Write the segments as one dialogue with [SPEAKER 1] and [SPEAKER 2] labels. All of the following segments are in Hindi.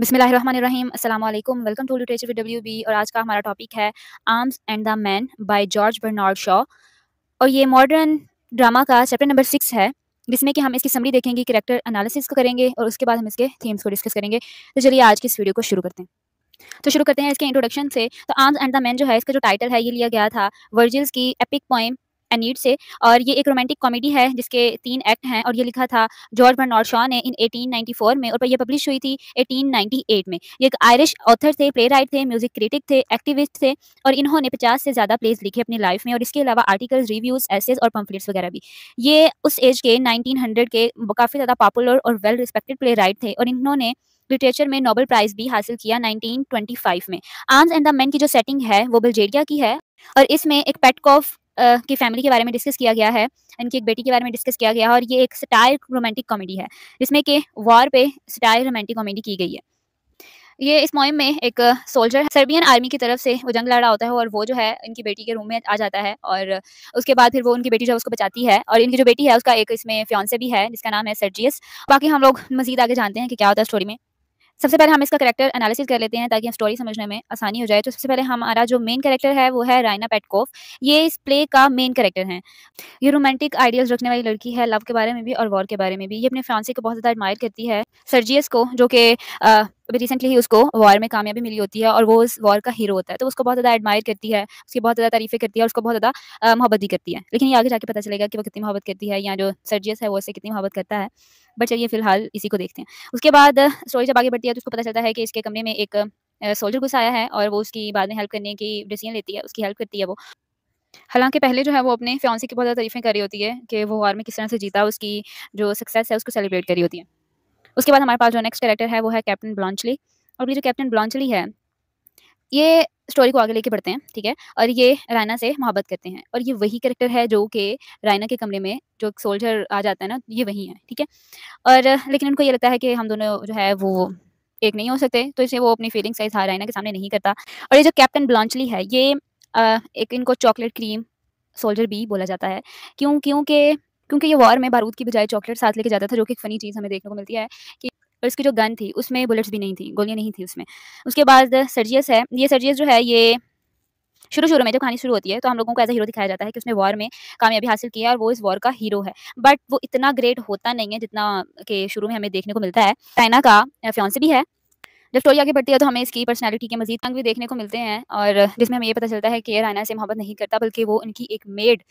[SPEAKER 1] बिसमीम welcome to literature with W B और आज का हमारा टॉपिक है arms and the man by George Bernard Shaw और ये मॉडर्न ड्रामा का चैप्टर नंबर सिक्स है जिसमें कि हम इसकी समरी देखेंगे करेक्टर एनालिसिस को करेंगे और उसके बाद हम इसके थीम्स को डिस्कस करेंगे तो चलिए आज की इस वीडियो को शुरू करते हैं तो शुरू करते हैं इसके इंट्रोडक्शन से तो आर्म्स एंड द मैन जो है इसका जो टाइटल है ये लिया गया था वर्जिल्स की एपिक पॉइम एनीड से और ये एक रोमांटिक कॉमेडी है जिसके तीन एक्ट हैं और ये लिखा था जॉर्ज बर्नॉर्ड शॉ ने इन 1894 में और ये पब्लिश हुई थी 1898 में ये एक आयरिश ऑथर थे प्ले राइट थे म्यूजिक क्रिटिक थे एक्टिविस्ट थे और इन्होंने पचास से ज़्यादा प्लेस लिखे अपनी लाइफ में और इसके अलावा आर्टिकल्स रिव्यूज़ एसेज और पम्फलेट्स वगैरह भी ये उस एज के नाइनटीन के काफ़ी ज़्यादा पॉपुलर और वेल रिस्पेक्टेड प्ले राइट थे और इन्होंने लिटरेचर में नोबल प्राइज भी हासिल किया 1925 में आर्म्स एंड द मैन की जो सेटिंग है वो बल्जेरिया की है और इसमें एक पेटकॉफ की फैमिली के बारे में डिस्कस किया गया है इनकी एक बेटी के बारे में डिस्कस किया गया है और ये एक स्टाइल रोमांटिक कॉमेडी है जिसमें कि वॉर पे स्टाइल रोमांटिक कॉमेडी की गई है ये इस मुहिम में एक सोल्जर सर्बियन आर्मी की तरफ से वो जंग लड़ रहा होता है और वो जो है इनकी बेटी के रूम में आ जाता है और उसके बाद फिर वो उनकी बेटी जो उसको बचाती है और इनकी जो बेटी है उसका एक इसमें फ्योन्से भी है जिसका नाम है सर्जियस बाकी हम लोग मजीद आगे जानते हैं कि क्या होता है स्टोरी में सबसे पहले हम इसका करेक्टर एनालिसिस कर लेते हैं ताकि हम स्टोरी समझने में आसानी हो जाए तो सबसे पहले हमारा जो मेन करेक्टर है वो है रायना पेटकोफ ये इस प्ले का मेन करेक्टर है ये रोमांटिक आइडियाज रखने वाली लड़की है लव के बारे में भी और वॉर के बारे में भी ये अपने फ्रांसी को बहुत ज़्यादा एडमायर करती है सर्जियस को जो कि रिसेंटली ही उसको वॉर में कामयाबी मिली होती है और वो उस वॉर का हीरो होता है तो उसको बहुत ज़्यादा एडमायर करती है उसकी बहुत ज़्यादा तारीफें करती है और उसको बहुत ज़्यादा मोहब्बत भी करती है लेकिन ये आगे जाके पता चलेगा कि वो कितनी मोहब्बत करती है या जो सर्जियस है वो उससे कितनी मोहब्बत करता है बट चलिए फिलहाल इसी को देखते हैं उसके बाद स्टोरी जब आगे बढ़ती है तो उसको पता चलता है कि इसके कमरे में एक सोल्जर घुस आया है और वो उसकी बाद में हेल्प करने की डिसीजन लेती है उसकी हेल्प करती है वो हालांकि पहले जो है वो अपने फ्योन्सी की बहुत ज़्यादा तारीफें करी होती है कि वो वार में किस तरह से जीता उसकी जो सक्सेस है उसको सेलिब्रेट करी होती है उसके बाद हमारे पास जो नेक्स्ट कैरेक्टर है वो है कैप्टन ब्लॉन्चली और ये जो कैप्टन ब्लॉन्चली है ये स्टोरी को आगे लेके बढ़ते हैं ठीक है और ये रायना से मोहब्बत करते हैं और ये वही करेक्टर है जो कि रायना के कमरे में जो एक सोल्जर आ जाता है ना ये वही है ठीक है और लेकिन उनको ये लगता है कि हम दोनों जो है वो एक नहीं हो सकते तो इसे वो अपनी फीलिंग्स का इजहार रायना के सामने नहीं करता और ये जो कैप्टन ब्लॉन्चली है ये आ, एक इनको चॉकलेट क्रीम सोल्जर भी बोला जाता है क्यों क्योंकि क्योंकि ये वॉर में बारूद की बजाय चॉकलेट साथ लेके जाता था जो कि एक फ़नी चीज़ हमें देखने को मिलती है कि पर उसकी जो गन थी उसमें बुलेट्स भी नहीं थी गोलियां नहीं थी उसमें उसके बाद सर्जियस है ये सर्जियस जो है ये शुरू शुरू में जो कहानी शुरू होती है तो हम लोगों को एज हीरो दिखाया जाता है कि उसने वॉर में कामयाबी हासिल की है और वो इस वॉर का हीरो है बट वो इतना ग्रेट होता नहीं है जितना के शुरू में हमें देखने को मिलता है चाइना का फ्योन्स भी है जब स्टोरी आगे बढ़ती है तो हमें इसकी पर्सनैलिटी के मजीद अंग भी देखने को मिलते हैं और जिसमें हमें ये पता चलता है कि रायना से मोहब्बत नहीं करता बल्कि वो उनकी एक मेड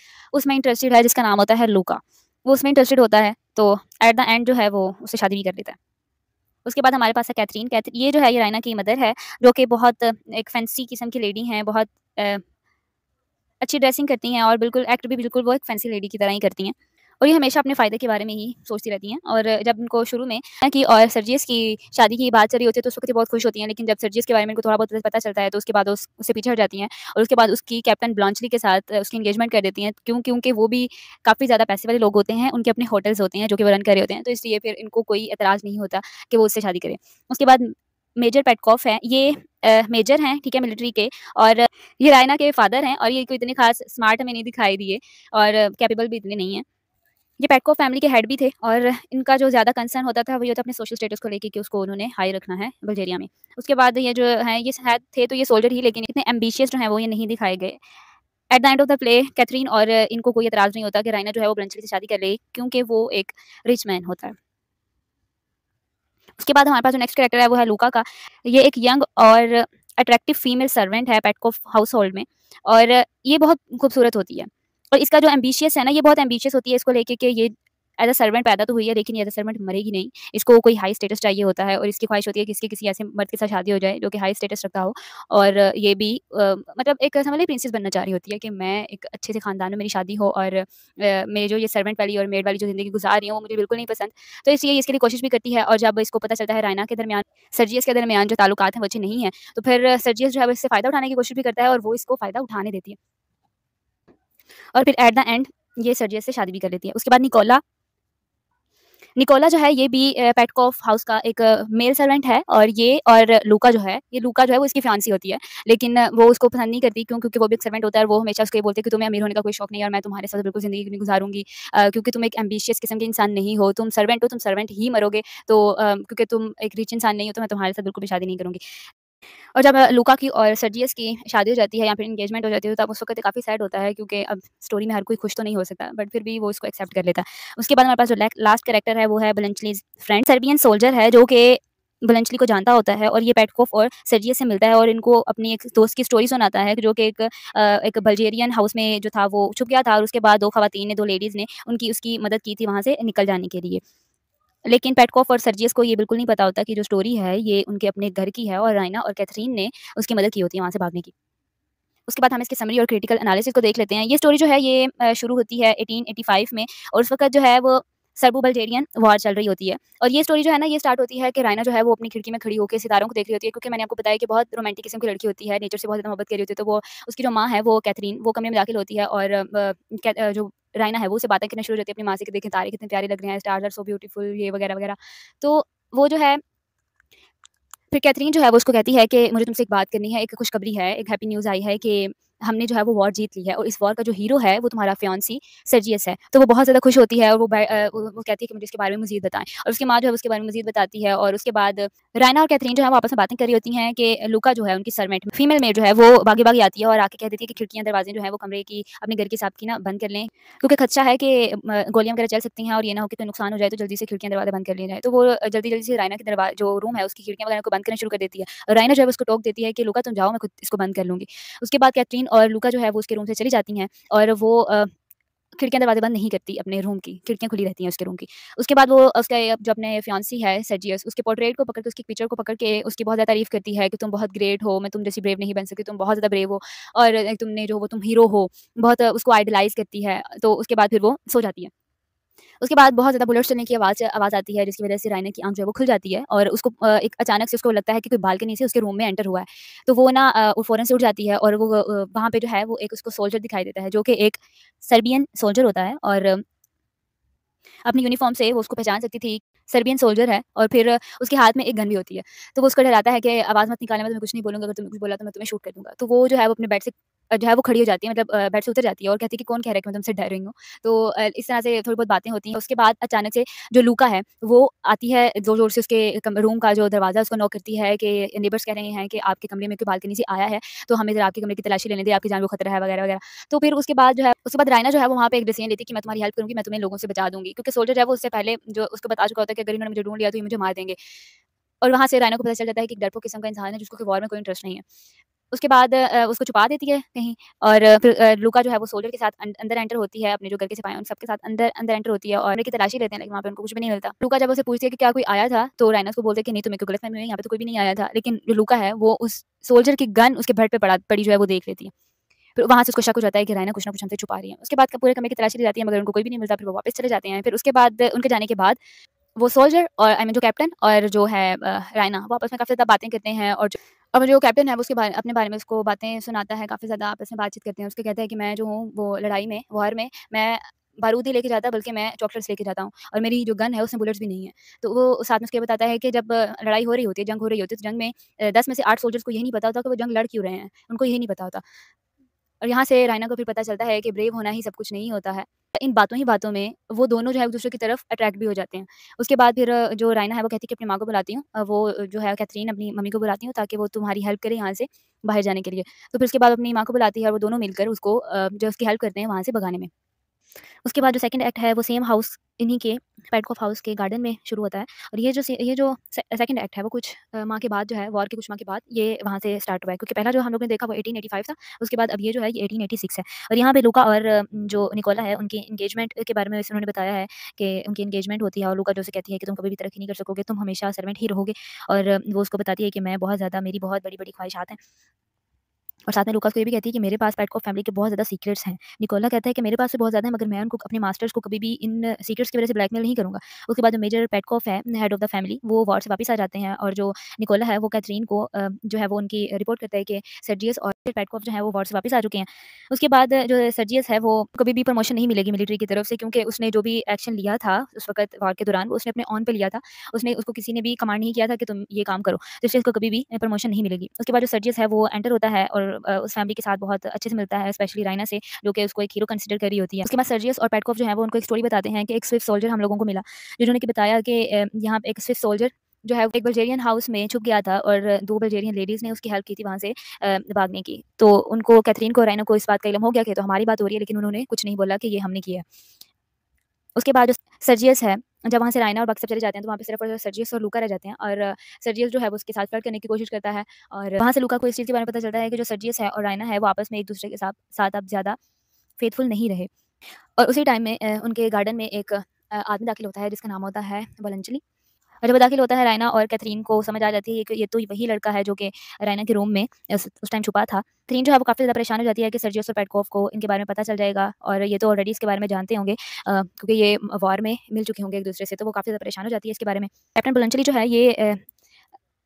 [SPEAKER 1] उसमें इंटरेस्टेड है जिसका नाम होता है लूका वो उसमें इंटरेस्टेड होता है तो एट द एंड जो है वो उससे शादी भी कर लेता है उसके बाद हमारे पास है कैथरीन कैथरी ये जो है ये रैना की मदर है जो कि बहुत एक फैंसी किस्म की लेडी हैं बहुत अच्छी ड्रेसिंग करती हैं और बिल्कुल एक्ट भी बिल्कुल वो एक फैंसी लेडी की तरह ही करती हैं और ये हमेशा अपने फ़ायदे के बारे में ही सोचती रहती हैं और जब उनको शुरू में कि और सरजीस की शादी की बात चली होती है तो उस वक्त बहुत खुश होती हैं लेकिन जब सरजीस के बारे में उनको थोड़ा बहुत पता चलता है तो उसके बाद उस, उससे पीछे हट जाती हैं और उसके बाद उसकी कैप्टन ब्लॉन्चली के साथ उसकी इंगेजमेंट कर देती हैं क्यों क्योंकि वो भी काफ़ी ज़्यादा पैसे वाले लोग होते हैं उनके अपने होटल्स होते हैं जो कि वो रन करे होते हैं तो इसलिए फिर इनको कोई एतराज़ नहीं होता कि वो उससे शादी करें उसके बाद मेजर पेटकॉफ है ये मेजर हैं ठीक है मिलिट्री के और ये रायना के फादर हैं और ये कोई इतने खास स्मार्ट हमें नहीं दिखाई दिए और कैपेबल भी इतने नहीं हैं ये पैटको फैमिली के हेड भी थे और इनका जो ज़्यादा कंसर्न होता था वो ये तो अपने सोशल स्टेटस को लेकर कि उसको उन्होंने हाई रखना है बल्जेरिया में उसके बाद ये जो है ये शायद थे तो ये सोल्जर ही लेकिन इतने एम्बिशियस जो है वो ये नहीं दिखाए गए at the end of the play Catherine और इनको कोई एतराज़ नहीं होता कि राइना जो है वो ब्लंचली से शादी कर ले क्योंकि वो एक रिच मैन होता है उसके बाद हमारे पास जो नेक्स्ट करेक्टर है वो है लूका का ये एक यंग और अट्रैक्टिव फीमेल सर्वेंट है पेटको हाउस होल्ड में और ये बहुत खूबसूरत होती है और इसका जो एम्बिशियस है ना ये बहुत एम्बिशियस होती है इसको लेके कि ये एज अ सर्वेंट पैदा तो हुई है लेकिन एज अ सर्वेंट मरेगी नहीं इसको कोई हाई स्टेटस चाहिए होता है और इसकी ख्वाहिश होती है कि इसके किसी ऐसे मर्द के साथ शादी हो जाए जो कि हाई स्टेटस रखता हो और ये भी आ, मतलब एक समझ ली प्रिंसेस बनना चाह रही होती है कि मैं एक अच्छे से खानदान में मेरी शादी हो और आ, मेरे जो ये सर्वेंट वाली और मेड वाली जो जिंदगी गुजार रही है वो मुझे बिल्कुल नहीं पसंद तो इसलिए इसके लिए कोशिश भी करती है और जब इसको पता चलता है रायना के दरमियान सर्जियस के दरमियान जो ताल्लुकात हैं वो अच्छे नहीं है तो फिर सर्जियस जो है इससे फ़ायदा उठाने की कोशिश भी करता है और वो इसको फ़ायदा उठाने देती है और फिर एट द एंड ये सर्जियस से शादी भी कर लेती है उसके बाद निकोला निकोला जो है ये भी पेटकॉफ हाउस का एक मेल सर्वेंट है और ये और लूका जो है ये लूका जो है वो इसकी फ्रांसी होती है लेकिन वो उसको पसंद नहीं करती क्यों क्योंकि वो भी एक सर्वेंट होता है और वो हमेशा उसको ये बोलते हैं कि तुम्हें अमीर होने का कोई शौक नहीं और मैं तुम्हारे साथ बिल्कुल जिंदगी नहीं गुजारूंगी क्योंकि तुम एक एम्बिशियस किस्म के इंसान नहीं हो तुम सर्वेंट हो तुम सर्वेंट ही मरोगे तो क्योंकि तुम एक रिच इंसान नहीं हो तो मैं तुम्हारे साथ बिल्कुल भी शादी नहीं करूँगी और जब लुका की और सर्जियस की शादी हो जाती है या फिर इंगेजमेंट हो जाती है तो तब उस वक्त काफ़ी सैड होता है क्योंकि अब स्टोरी में हर कोई खुश तो नहीं हो सकता बट फिर भी वो उसको एक्सेप्ट कर लेता है उसके बाद हमारे पास जो लास्ट करेक्टर है वो है बलंचलीज फ्रेंड सर्बियन सोल्जर है जो कि बलंचली को जानता होता है और ये पेटकोफ और सर्जियस से मिलता है और इनको अपनी एक दोस्त की स्टोरी सुनाता है जो कि एक एक बल्जेरियन हाउस में जो था वो छुप गया था और उसके बाद दो खातन ने दो लेडीज़ ने उनकी उसकी मदद की थी वहाँ से निकल जाने के लिए लेकिन पेटकॉफ और सर्जियस को ये बिल्कुल नहीं पता होता कि जो स्टोरी है ये उनके अपने घर की है और राइना और कैथरीन ने उसकी मदद की होती है वहाँ से भागने की उसके बाद हम इसके समरी और क्रिटिकल एनालिसिस को देख लेते हैं ये स्टोरी जो है ये शुरू होती है 1885 में और उस वक्त जो है वो सरबू बल्टेरियन वार चल रही होती है और ये स्टोरी जो है ना ये स्टार्ट होती है कि रायना जो है वो अपनी खिड़की में खड़ी होकर सितारों को देख रही होती है क्योंकि मैंने आपको बताया कि बहुत रोमांटिक किस्म की लड़की होती है नेचर से बहुत ज़्यादा मोहब्बत कर रही होती है तो वो उसकी जो माँ है वो कैथरीन वो कमरे में दाखिल होती है और जो रायना है वो उसे बातें करना शुरू हो जाती है अपनी मासी के देखें तारे कितने प्यारे लग रहे हैं स्टार्स आर सो ब्यूटीफुल ये वगैरह वगैरह तो वो जो है फिर कैथरीन जो है वो उसको कहती है कि मुझे तुमसे एक बात करनी है एक खुशखबरी है एक हैप्पी न्यूज़ आई है कि हमने जो है वो वॉर जीत ली है और इस वॉर का जो हीरो है वो तुम्हारा फ्योन्सी सर्जियस है तो वो बहुत ज़्यादा खुश होती है और वो वो कहती है कि मुझे इसके बारे में मजीद बताएं और उसकी माँ जो है उसके बारे में मजीद बताती है और उसके बाद रायना और कैथरीन जो है वो आपस में बातें कर रही होती हैं कि लुका जो है उनकी सरमेट फीमेल मेड जो है वो बागी बागी आती है और आके कह देती है कि खिड़कियाँ दरवाजे जो है वो कमरे की अपने घर के हिसाब की ना बंद कर लें क्योंकि खदशा है कि गोलियाँ वगैरह चल सकती हैं और ये ना हो कि कोई नुकसान हो जाए तो जल्दी से खिड़कियाँ दरवाजे बंद कर लिया जाए तो वो जल्दी जल्दी से रैना के दरवाजा जो रूम है उसकी खिड़कियाँ वगैरह को बंद करना शुरू कर देती है और जो है उसको टोक देती है कि लुका तुम जाओ मैं खुद इसको बंद कर लूँगी उसके बाद कैथरीन और लूका जो है वो उसके रूम से चली जाती हैं और वो खिड़कियाँ दरवाजे बंद नहीं करती अपने रूम की खिड़कियाँ खुली रहती हैं उसके रूम की उसके बाद वो उसका जो अपने फ्यांसी है सर्जियस उसके पोर्ट्रेट को पकड़ के उसकी पिक्चर को पकड़ के उसकी बहुत ज़्यादा तारीफ करती है कि तुम बहुत ग्रेट हो मैं तुम जैसी ब्रेव नहीं बन सकती तुम बहुत ज़्यादा ब्रेव हो और तुमने जो वो तुम हीरो हो बहुत उसको आइडलाइज करती है तो उसके बाद फिर वो सो जाती है उसके बाद बहुत ज़्यादा बुलेट चलने की आवाज़ आवाज़ आती है जिसकी वजह से रायना की आंख जो है वो खुल जाती है और उसको एक अचानक से उसको लगता है कि कोई बालकनी से उसके रूम में एंटर हुआ है तो वो ना फ़ौरन से उठ जाती है और वो वहाँ पे जो है वो एक उसको सोल्जर दिखाई देता है जो कि एक सर्बियन सोल्जर होता है और अपनी यूनिफॉर्म से वो उसको पहचान सकती थी सर्बियन सोल्जर है और फिर उसके हाथ में एक गन भी होती है तो वो उसको डराता है कि आवाज़ मत निकालने में तुम्हें तो कुछ नहीं बोलूँगा अगर तुम्हें कुछ बोला तो मैं तुम्हें शूट कर दूंगा तो वो जो है वो अपने बेड से जो है वो खड़ी हो जाती है मतलब बेड से उतर जाती है और कहती है कि कौन कह रहा है कि मैं तुमसे डर रही हूँ तो इस तरह से थोड़ी बहुत बातें होती हैं उसके बाद अचानक से जो लूका है वो आती है जोर जोर से उसके रूम का जो दरवाज़ा उसको नॉक करती है कि नेबर्स कह रहे हैं कि आपके कमरे में कोई बालकनी से आया है तो हमें इधर आपके कमरे की तलाशी लेने दे आपकी जान को खतरा है वगैरह वगैरह तो फिर उसके बाद जो है उसके बाद रायना जो है वो वहाँ पर एक डिसीजन लेती है कि मैं तुम्हारी हेल्प करूँगी मैं तुम्हें लोगों से बचा दूंगी क्योंकि सोल्जर है वो उससे पहले जो उसको बता चुका होता है कि अगर इन्होंने मुझे ढूंढ लिया तो ये मुझे मार देंगे और वहाँ से रायना को पता चल जाता है कि डरपो किस्म का इंसान है जिसको कि वॉर में कोई इंटरेस्ट नहीं है उसके बाद उसको छुपा देती है कहीं और फिर लुका जो है वो सोल्जर के साथ अं, अंदर एंटर होती है अपने जो घर के सिपाही उन सबके साथ अंदर अंदर एंटर होती है और की तलाशी लेते हैं लेकिन वहाँ पे उनको कुछ भी नहीं मिलता लुका जब उसे पूछती है कि क्या कोई आया था तो राइनस को बोलते कि नहीं तुम्हें को गलत फहमी यहाँ पे तो कोई भी नहीं आया था लेकिन जो लुका है वो उस सोल्जर की गन उसके भट पर पड़ा पड़ी जो है वो देख लेती है फिर वहाँ से उसको शक हो जाता है कि रायना कुछ ना कुछ हमसे छुपा रही है उसके बाद पूरे कमरे की तलाशी ली जाती है मगर उनको कोई भी नहीं मिलता फिर वो वापस चले जाते हैं फिर उसके बाद उनके जाने के बाद वो सोल्जर और आई मीन जो कैप्टन और जो है राइना वो आपस में काफ़ी ज़्यादा बातें करते हैं और और जो कैप्टन है वो उसके बारे अपने बारे में उसको बातें सुनाता है काफ़ी ज़्यादा आपस में बातचीत करते हैं उसके कहते हैं कि मैं जो हूँ वो लड़ाई में वॉर में मैं बारूद ही लेके जाता बल्कि मैं चॉकलेट्स लेके जाता हूँ और मेरी जो गन है उसमें बुलेट्स भी नहीं है तो वो साथ में उसके बताता है कि जब लड़ाई हो रही होती है जंग हो रही होती है तो जंग में दस में से आठ सोल्जर्स को यही नहीं पता होता कि वो जंग लड़ क्यों रहे हैं उनको यही नहीं पता होता और यहाँ से रायना को फिर पता चलता है कि ब्रेव होना ही सब कुछ नहीं होता है इन बातों ही बातों में वो दोनों जो है एक दूसरे की तरफ अट्रैक्ट भी हो जाते हैं उसके बाद फिर जो रायना है वो कहती है कि अपनी माँ को बुलाती हूँ वो जो है कैथरीन अपनी मम्मी को बुलाती हूँ ताकि वो तुम्हारी हेल्प करे यहाँ से बाहर जाने के लिए तो फिर उसके बाद अपनी माँ को बुलाती है और वो दोनों मिलकर उसको जो उसकी हेल्प करते हैं वहाँ से भगाने में उसके बाद जो सेकंड एक्ट है वो सेम हाउस इन्हीं के पैडकॉफ हाउस के गार्डन में शुरू होता है और ये जो ये जो सेकंड एक्ट है वो कुछ माह के बाद जो है वॉर के कुछ माह के बाद ये वहाँ से स्टार्ट हुआ है क्योंकि पहला जो हम लोग ने देखा वो 1885 था उसके बाद अब ये जो है ये 1886 है और यहाँ पे लुका और जो निकोला है उनकी इंगेजमेंट के बारे में उन्होंने बताया है कि उनकी इंगेजमेंट होती है और लुका जो से कहती है कि तुम कभी भी तरक्की नहीं कर सकोगे तुम हमेशा सर्वेंट ही रहोगे और वो उसको बताती है कि मैं बहुत ज़्यादा मेरी बहुत बड़ी बड़ी ख्वाहिशात हैं और साथ में लुकास को ये भी कहती है कि मेरे पास पैट कॉफ फैमिली के बहुत ज़्यादा सीक्रेट्स हैं निकोला कहता है कि मेरे पास से बहुत ज़्यादा है मगर मैं उनको अपने मास्टर्स को कभी भी इन सीक्रेट्स की वजह से ब्लैकमेल नहीं करूँगा उसके बाद जो मेजर पैट कॉफ है हेड ऑफ द फैमिली वो वार्ड से वापस आ जाते हैं और जो निकोला है वो कैथरीन को जो है वो उनकी रिपोर्ट करता है कि सर्जियस और पैट कॉफ जो है वो वार्ड से वापस आ चुके हैं उसके बाद जो सर्जियस है वो कभी भी प्रमोशन नहीं मिलेगी मिलिट्री की तरफ से क्योंकि उसने जो भी एक्शन लिया था उस वक्त वार के दौरान उसने अपने ऑन पर लिया था उसने उसको किसी ने भी कमांड नहीं किया था कि तुम ये काम करो तो इसलिए उसको कभी भी प्रमोशन नहीं मिलेगी उसके बाद जो सर्जियस है वो एंटर होता है और उस फैमिली के साथ बहुत अच्छे से मिलता है स्पेशली राइना से जो कि उसको एक हीरो कंसिडर कर रही होती है उसके बाद सर्जियस और पैटकॉफ जो है वो उनको एक स्टोरी बताते हैं कि एक स्विफ्ट सोल्जर हम लोगों को मिला जिन्होंने कि बताया कि यहाँ एक स्विफ्ट सोल्जर जो है एक बल्जेरियन हाउस में छुप गया था और दो बल्जेरियन लेडीज़ ने उसकी हेल्प की थी वहाँ से भागने की तो उनको कैथरीन को रैना को इस बात का इलम हो गया कि तो हमारी बात हो रही है लेकिन उन्होंने कुछ नहीं बोला कि ये हमने किया उसके बाद जो सर्जियस है जब वहाँ से रायना और बक्सर चले जाते हैं तो वहाँ पे सिर्फ और सर्जियस और लुका रह जाते हैं और सर्जियस जो है वो उसके साथ फ्लर्ट करने की कोशिश करता है और वहाँ से लुका को इस चीज़ के बारे में पता चलता है कि जो सर्जियस है और रायना है वो आपस में एक दूसरे के साथ साथ अब ज़्यादा फेथफुल नहीं रहे और उसी टाइम में उनके गार्डन में एक आदमी दाखिल होता है जिसका नाम होता है बलंजली और जब दाखिल होता है रायना और कैथरीन को समझ आ जाती है कि ये तो वही लड़का है जो कि रैना के रूम में उस टाइम छुपा था कैथरीन जो है वो काफ़ी ज़्यादा परेशान हो जाती है कि सर्जियस और पेटकोव को इनके बारे में पता चल जाएगा और ये तो ऑलरेडी इसके बारे में जानते होंगे क्योंकि ये वॉर में मिल चुके होंगे एक दूसरे से तो वो काफ़ी ज़्यादा परेशान हो जाती है इसके बारे में कैप्टन बुलंचली जो है ये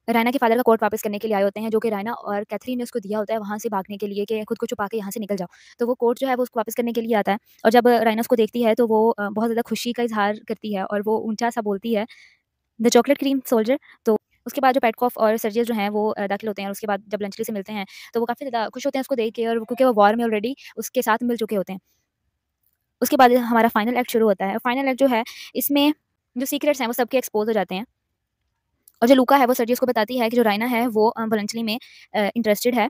[SPEAKER 1] रैना के फादर का कोर्ट वापस करने के लिए आए होते हैं जो कि रैना और कैथरीन ने उसको दिया होता है वहाँ से भागने के लिए कि खुद को छुपा के यहाँ से निकल जाओ तो वो कोर्ट जो है वो उसको वापस करने के लिए आता है और जब रैना उसको देखती है तो वो बहुत ज़्यादा खुशी का इजहार करती है और वो ऊंचा सा बोलती है द चॉकलेट क्रीम सोल्जर तो उसके बाद जो पैटकॉफ और सर्जियस जो हैं वो दाखिल होते हैं और उसके बाद जब लंचली से मिलते हैं तो वो काफ़ी ज़्यादा खुश होते हैं उसको देख के और क्योंकि वो वॉर में ऑलरेडी उसके साथ मिल चुके होते हैं उसके बाद हमारा फाइनल एक्ट शुरू होता है फाइनल एक्ट जो है इसमें जो सीक्रेट्स हैं वो सबके एक्सपोज हो जाते हैं और जो लूका है वो सर्जियस को बताती है कि जो रायना है वो वलंचली में इंटरेस्टेड है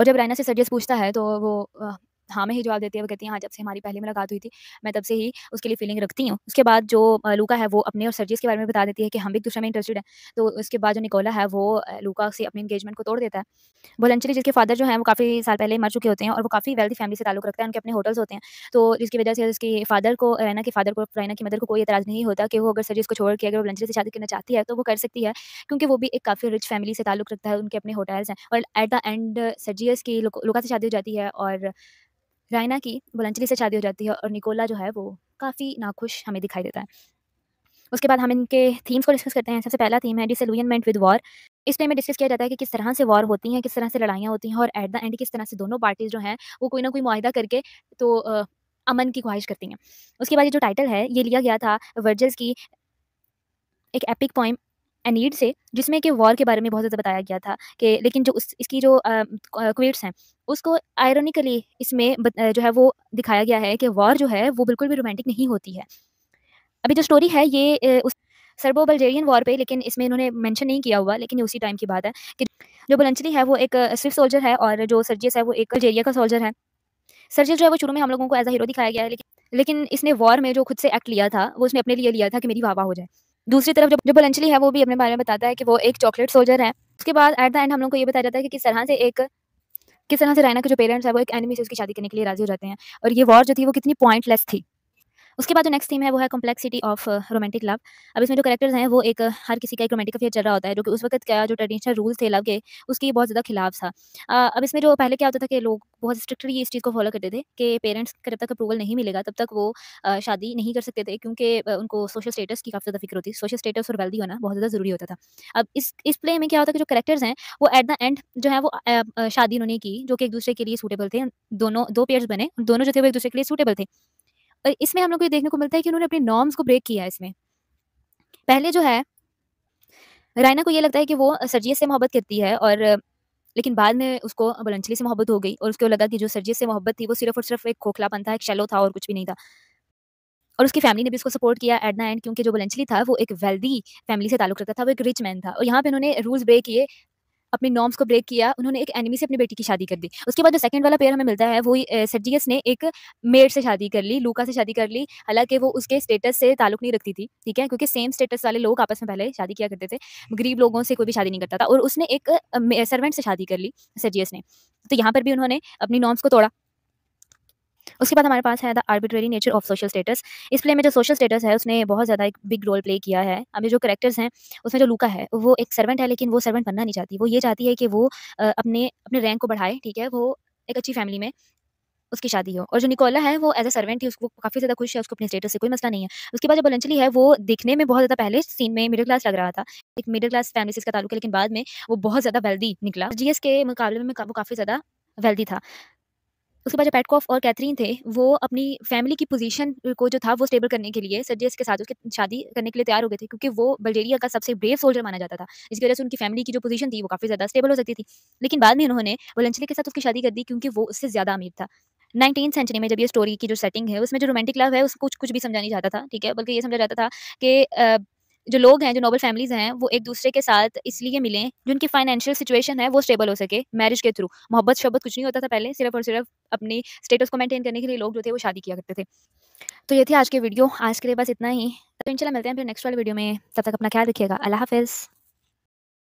[SPEAKER 1] और जब रायना से सर्जियस पूछता है तो वो हाँ में ही जवाब देती है वो कहती है हाँ जब से हमारी पहली मुलाकात हुई थी मैं तब से ही उसके लिए फीलिंग रखती हूँ उसके बाद जो लूका है वो अपने और सर्जिस के बारे में बता देती है कि हम भी एक दूसरे में इंटरेस्टेड हैं तो उसके बाद जो निकोला है वो लूका से अपने इंगेजमेंट को तोड़ देता है बोलंचली जिसके फादर जो है वो काफ़ी साल पहले मर चुके होते हैं और वो काफ़ी वेल्थी फैमिली से ताल्लुक रखता है उनके अपने होटल्स होते हैं तो जिसकी वजह से उसके फादर को रैना के फादर को रैना की मदर को कोई एतराज़ नहीं होता कि वो अगर सर्जिस को छोड़ के अगर बोलंचली से शादी करना चाहती है तो वो कर सकती है क्योंकि वो भी एक काफ़ी रिच फैमिली से ताल्लुक रखता है उनके अपने होटल्स हैं और एट द एंड सर्जियस की लुका से शादी हो जाती है और रायना की बुलंचली से शादी हो जाती है और निकोला जो है वो काफ़ी नाखुश हमें दिखाई देता है उसके बाद हम इनके थीम्स को डिस्कस करते हैं सबसे पहला थीम है डिसलूनमेंट विद वॉर इस पे में डिस्कस किया जाता है कि किस तरह से वॉर होती हैं किस तरह से लड़ाइयाँ होती हैं और एट द एंड किस तरह से दोनों पार्टीज़ जो हैं वो कोई ना कोई माहिदा करके तो आ, अमन की ख्वाहिश करती हैं उसके बाद ये जो टाइटल है ये लिया गया था वर्जल्स की एक एपिक पॉइंट एनीड से जिसमें कि वॉर के बारे में बहुत ज़्यादा बताया गया था कि लेकिन जो उस इसकी जो क्वेट्स हैं उसको आयरोनिकली इसमें जो है वो दिखाया गया है कि वॉर जो है वो बिल्कुल भी रोमांटिक नहीं होती है अभी जो स्टोरी है ये उस सर्बो बल्जेरियन वॉर पे लेकिन इसमें इन्होंने मेंशन नहीं किया हुआ लेकिन ये उसी टाइम की बात है कि जो बुलंचली है वो एक स्विफ्ट सोल्जर है और जो सर्जियस है वो एक अल्जेरिया का सोल्जर है सर्जियस जो है वो शुरू में हम लोगों को एज अ हीरो दिखाया गया है लेकिन लेकिन इसने वॉर में जो खुद से एक्ट लिया था वो उसने अपने लिए लिया था कि मेरी वाह हो जाए दूसरी तरफ जो जो बलंचली है वो भी अपने बारे में बताता है कि वो एक चॉकलेट सोल्जर है उसके बाद एट द एंड हम लोग को ये बताया जाता है कि किस तरह से एक किस तरह से रायना के जो पेरेंट्स है वो एक एनिमी से उसकी शादी करने के लिए राजी हो जाते हैं और ये वॉर जो थी वो कितनी पॉइंटलेस थी उसके बाद जो नेक्स्ट थीम है वो है कॉम्प्लेक्सिटी ऑफ रोमांटिक लव अब इसमें जो करेक्टर्स हैं वो एक uh, हर किसी का एक रोमांटिक अफेयर चल रहा होता है जो कि उस वक्त क्या जो ट्रेडिशनल रूल थे लव के उसके बहुत ज़्यादा खिलाफ था अब इसमें जो पहले क्या होता था कि लोग बहुत स्ट्रिक्टली इस चीज़ को फॉलो करते थे कि पेरेंट्स का जब तक अप्रूवल नहीं मिलेगा तब तक वो शादी नहीं कर सकते थे क्योंकि उनको सोशल स्टेटस की काफ़ी ज़्यादा फिक्र होती सोशल स्टेटस और वेल्दी होना बहुत ज़्यादा ज़रूरी होता था अब इस इस प्ले में क्या होता है कि जो करेक्टर्स हैं वो एट द एंड जो है वो शादी उन्होंने की जो कि एक दूसरे के लिए सूटेबल थे दोनों दो पेयर्स बने दोनों जो थे वो एक दूसरे के लिए सूटेबल थे इसमें हम लोग को ये देखने को मिलता है कि उन्होंने अपने नॉर्म्स को ब्रेक किया है इसमें पहले जो है रायना को ये लगता है कि वो सरजीत से मोहब्बत करती है और लेकिन बाद में उसको बलंचली से मोहब्बत हो गई और उसको लगा कि जो सरजीत से मोहब्बत थी वो सिर्फ और सिर्फ एक खोखलापन था एक शैलो था और कुछ भी नहीं था और उसकी फैमिली ने भी उसको सपोर्ट किया एट द एंड क्योंकि जो बलंचली था वो एक वेल्दी फैमिली से ताल्लुक रखता था वो एक रिच मैन था और यहाँ पे उन्होंने रूल्स ब्रेक किए अपने नॉर्म्स को ब्रेक किया उन्होंने एक एनिमी से अपनी बेटी की शादी कर दी उसके बाद जो सेकंड वाला पेयर हमें मिलता है वो सर्जियस ने एक मेड से शादी कर ली लूका से शादी कर ली हालांकि वो उसके स्टेटस से ताल्लुक नहीं रखती थी ठीक है क्योंकि सेम स्टेटस वाले लोग आपस में पहले शादी किया करते थे गरीब लोगों से कोई भी शादी नहीं करता था और उसने एक सर्वेंट से शादी कर ली सर्जियस ने तो यहाँ पर भी उन्होंने अपनी नॉर्म्स को तोड़ा उसके बाद हमारे पास है the arbitrary nature of social status इस प्ले में जो सोशल स्टेटस है उसने बहुत ज़्यादा एक बिग रोल प्ले किया है अभी जो करेक्टर्स हैं उसमें जो लूका है वो एक सर्वेंट है लेकिन वो सर्वेंट बनना नहीं चाहती वो ये चाहती है कि वो अपने अपने रैंक को बढ़ाए ठीक है वो एक अच्छी फैमिली में उसकी शादी हो और जो निकोला है वो एज अ सर्वेंट ही उसको काफ़ी ज़्यादा खुश है उसको अपने स्टेटस से कोई मसला नहीं है उसके बाद जो बलंचली है वो दिखने में बहुत ज़्यादा पहले सीन में मिडिल क्लास लग रहा था एक मिडिल क्लास फैमिली से इसका ताल्लुक है लेकिन बाद में वो बहुत ज़्यादा वेल्दी निकला जी के मुकाबले में वो काफ़ी ज़्यादा वेल्दी था उसके बाद जो पैटकॉफ और कैथरीन थे वो अपनी फैमिली की पोजीशन को जो था वो स्टेबल करने के लिए सर्जियस के साथ उसकी शादी करने के लिए तैयार हो गए थे क्योंकि वो बल्जेरिया का सबसे ब्रेव सोल्जर माना जाता था जिसकी वजह से उनकी फैमिली की जो पोजीशन थी वो काफ़ी ज़्यादा स्टेबल हो सकती थी लेकिन बाद में उन्होंने वलंचले के साथ उसकी शादी कर दी क्योंकि वो उससे ज़्यादा अमीर था नाइनटीन सेंचुरी में जब ये स्टोरी की जो सेटिंग है उसमें जो रोमांटिक लव है उसको कुछ कुछ भी समझा नहीं जाता था ठीक है बल्कि ये समझा जाता था कि जो लोग हैं जो नोबल फैमिलीज हैं वो एक दूसरे के साथ इसलिए मिलें जिनकी फाइनेंशियल सिचुएशन है वो स्टेबल हो सके मैरिज के थ्रू मोहब्बत शब्बत कुछ नहीं होता था पहले सिर्फ और सिर्फ अपनी स्टेटस को मेंटेन करने के लिए लोग जो थे वो शादी किया करते थे तो ये थी आज के वीडियो आज के लिए बस इतना ही तो इनशाला मिलते हैं फिर नेक्स्ट वाले वीडियो में तब तक अपना ख्याल रखिएगा अल्लाह हाफिज़